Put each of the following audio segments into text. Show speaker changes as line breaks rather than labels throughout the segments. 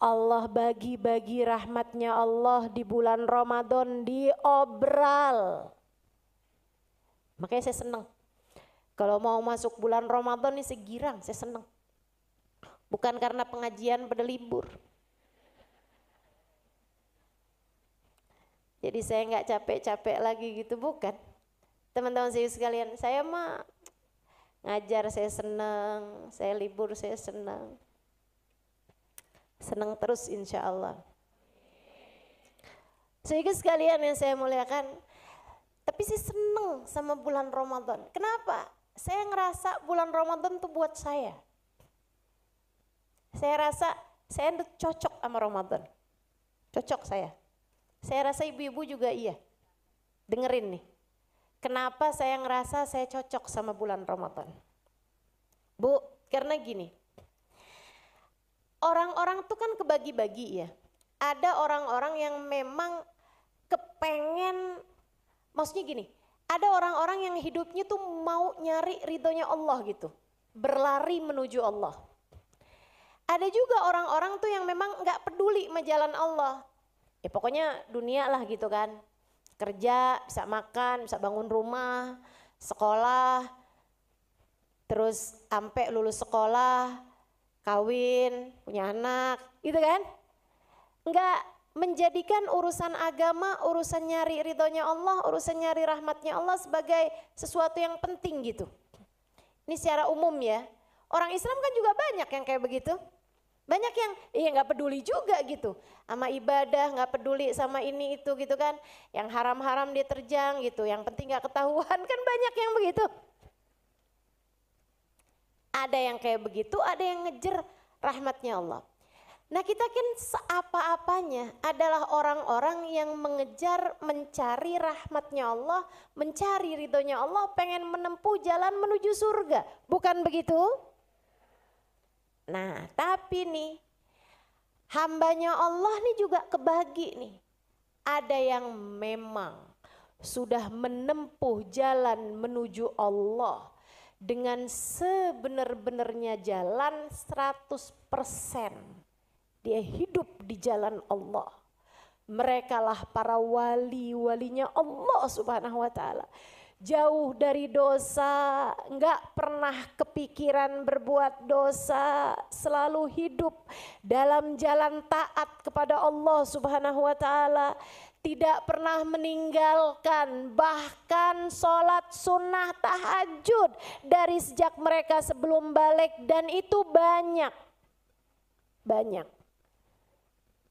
Allah bagi-bagi rahmatnya Allah di bulan Ramadan di obral. Makanya saya senang. Kalau mau masuk bulan Ramadan ini segirang, saya senang. Bukan karena pengajian pada libur. Jadi saya nggak capek-capek lagi gitu, bukan. Teman-teman saya sekalian, saya mah ngajar saya senang, saya libur saya senang Senang terus insya Allah. Sehingga sekalian yang saya muliakan, tapi sih seneng sama bulan Ramadan. Kenapa? Saya ngerasa bulan Ramadan itu buat saya. Saya rasa saya cocok sama Ramadan. Cocok saya. Saya rasa ibu-ibu juga iya. Dengerin nih. Kenapa saya ngerasa saya cocok sama bulan Ramadan? Bu, karena gini, orang-orang tuh kan kebagi-bagi ya. Ada orang-orang yang memang kepengen, maksudnya gini, ada orang-orang yang hidupnya tuh mau nyari ridhonya Allah gitu. Berlari menuju Allah. Ada juga orang-orang tuh yang memang nggak peduli sama jalan Allah. Ya pokoknya dunia lah gitu kan. Kerja, bisa makan, bisa bangun rumah, sekolah, terus sampai lulus sekolah, kawin, punya anak, gitu kan? Enggak menjadikan urusan agama, urusan nyari ridhonya Allah, urusan nyari rahmatnya Allah sebagai sesuatu yang penting gitu. Ini secara umum ya. Orang Islam kan juga banyak yang kayak begitu. Banyak yang iya nggak peduli juga gitu sama ibadah, nggak peduli sama ini itu gitu kan. Yang haram-haram dia terjang gitu, yang penting nggak ketahuan kan banyak yang begitu. Ada yang kayak begitu, ada yang ngejer rahmatnya Allah. Nah kita kan seapa-apanya adalah orang-orang yang mengejar mencari rahmatnya Allah, mencari ridhonya Allah, pengen menempuh jalan menuju surga. Bukan begitu? Nah tapi nih hambanya Allah nih juga kebagi nih. Ada yang memang sudah menempuh jalan menuju Allah dengan sebenar-benarnya jalan 100%. Dia hidup di jalan Allah. Merekalah para wali-walinya Allah Subhanahu wa taala jauh dari dosa, nggak pernah kepikiran berbuat dosa, selalu hidup dalam jalan taat kepada Allah Subhanahu wa taala, tidak pernah meninggalkan bahkan sholat sunnah tahajud dari sejak mereka sebelum balik dan itu banyak. Banyak.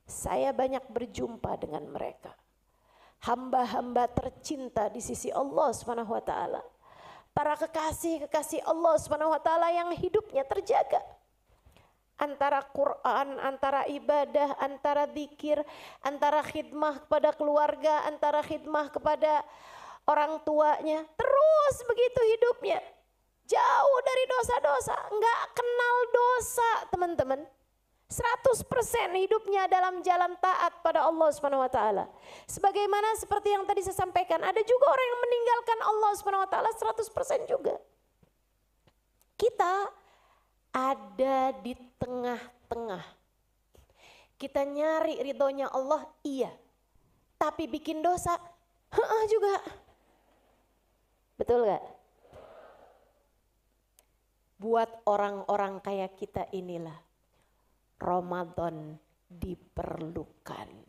Saya banyak berjumpa dengan mereka hamba-hamba tercinta di sisi Allah Subhanahu wa taala. Para kekasih-kekasih Allah Subhanahu wa taala yang hidupnya terjaga antara Quran, antara ibadah, antara zikir, antara khidmah kepada keluarga, antara khidmah kepada orang tuanya. Terus begitu hidupnya. Jauh dari dosa-dosa, enggak kenal dosa, teman-teman. 100% hidupnya dalam jalan taat pada Allah Subhanahu wa taala. Sebagaimana seperti yang tadi saya sampaikan, ada juga orang yang meninggalkan Allah Subhanahu wa taala 100% juga. Kita ada di tengah-tengah. Kita nyari ridhonya Allah, iya. Tapi bikin dosa, heeh juga. Betul gak? Buat orang-orang kayak kita inilah Ramadan diperlukan.